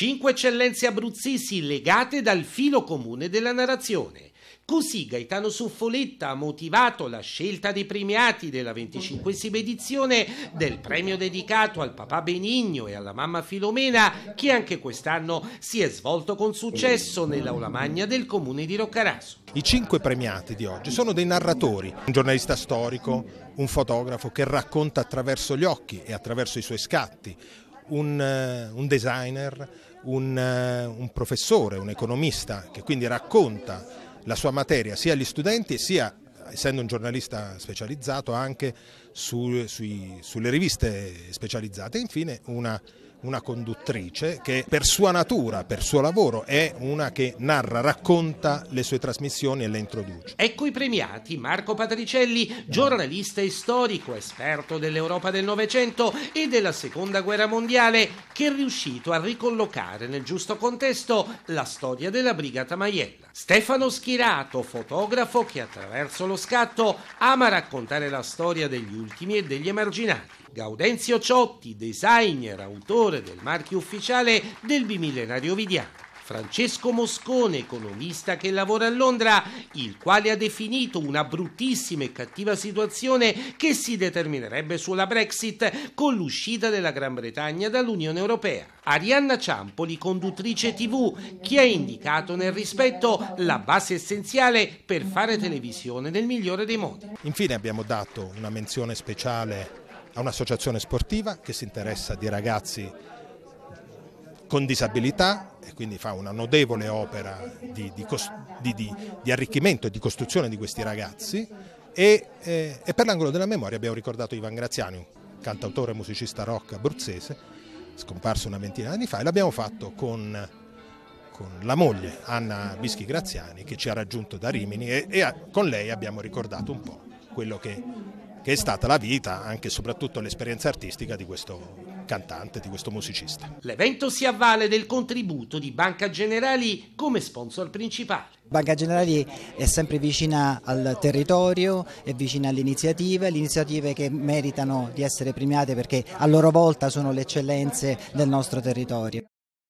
Cinque eccellenze abruzzesi legate dal filo comune della narrazione. Così Gaetano Suffoletta ha motivato la scelta dei premiati della venticinquesima edizione del premio dedicato al papà Benigno e alla mamma Filomena, che anche quest'anno si è svolto con successo nell'aula magna del comune di Roccaraso. I cinque premiati di oggi sono dei narratori, un giornalista storico, un fotografo che racconta attraverso gli occhi e attraverso i suoi scatti, un, eh, un designer, un, eh, un professore, un economista che quindi racconta la sua materia sia agli studenti sia essendo un giornalista specializzato anche su, sui, sulle riviste specializzate infine una una conduttrice che per sua natura, per suo lavoro, è una che narra, racconta le sue trasmissioni e le introduce. Ecco i premiati Marco Patricelli, giornalista e storico, esperto dell'Europa del Novecento e della Seconda Guerra Mondiale, che è riuscito a ricollocare nel giusto contesto la storia della Brigata Maiella. Stefano Schirato, fotografo che attraverso lo scatto ama raccontare la storia degli ultimi e degli emarginati. Gaudenzio Ciotti, designer, autore direttore del marchio ufficiale del bimillenario Vidiano. Francesco Moscone, economista che lavora a Londra, il quale ha definito una bruttissima e cattiva situazione che si determinerebbe sulla Brexit con l'uscita della Gran Bretagna dall'Unione Europea. Arianna Ciampoli, conduttrice TV, che ha indicato nel rispetto la base essenziale per fare televisione nel migliore dei modi. Infine abbiamo dato una menzione speciale a un'associazione sportiva che si interessa di ragazzi con disabilità e quindi fa una notevole opera di, di, di, di arricchimento e di costruzione di questi ragazzi e, eh, e per l'angolo della memoria abbiamo ricordato Ivan Graziani, un cantautore e musicista rock abruzzese, scomparso una ventina di anni fa e l'abbiamo fatto con, con, la moglie Anna Bischi Graziani che ci ha raggiunto da Rimini e, e a, con lei abbiamo ricordato un po' quello che che è stata la vita, anche e soprattutto l'esperienza artistica di questo cantante, di questo musicista. L'evento si avvale del contributo di Banca Generali come sponsor principale. Banca Generali è sempre vicina al territorio, è vicina alle iniziative, iniziative che meritano di essere premiate perché a loro volta sono le eccellenze del nostro territorio.